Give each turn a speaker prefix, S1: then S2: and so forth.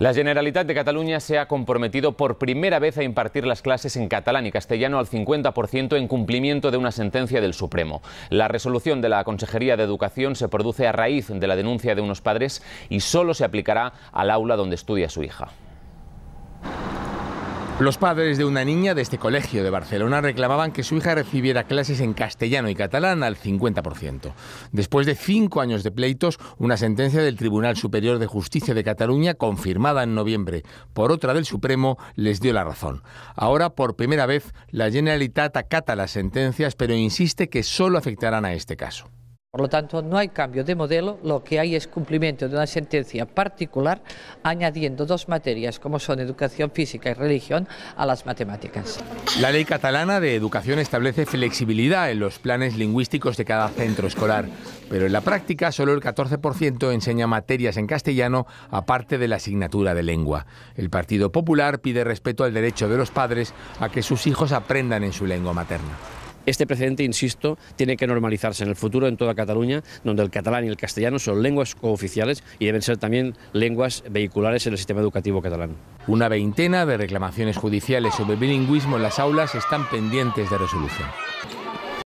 S1: La Generalitat de Cataluña se ha comprometido por primera vez a impartir las clases en catalán y castellano al 50% en cumplimiento de una sentencia del Supremo. La resolución de la Consejería de Educación se produce a raíz de la denuncia de unos padres y solo se aplicará al aula donde estudia su hija. Los padres de una niña de este colegio de
S2: Barcelona reclamaban que su hija recibiera clases en castellano y catalán al 50%. Después de cinco años de pleitos, una sentencia del Tribunal Superior de Justicia de Cataluña, confirmada en noviembre por otra del Supremo, les dio la razón. Ahora, por primera vez, la Generalitat acata las sentencias, pero insiste que solo afectarán a este caso.
S3: Por lo tanto, no hay cambio de modelo, lo que hay es cumplimiento de una sentencia particular, añadiendo dos materias como son educación física y religión a las matemáticas.
S2: La ley catalana de educación establece flexibilidad en los planes lingüísticos de cada centro escolar, pero en la práctica solo el 14% enseña materias en castellano aparte de la asignatura de lengua. El Partido Popular pide respeto al derecho de los padres a que sus hijos aprendan en su lengua materna. Este precedente, insisto, tiene que normalizarse en el futuro en toda Cataluña,
S4: donde el catalán y el castellano son lenguas cooficiales y deben ser también lenguas vehiculares en
S2: el sistema educativo catalán. Una veintena de reclamaciones judiciales sobre bilingüismo en las aulas están pendientes de resolución.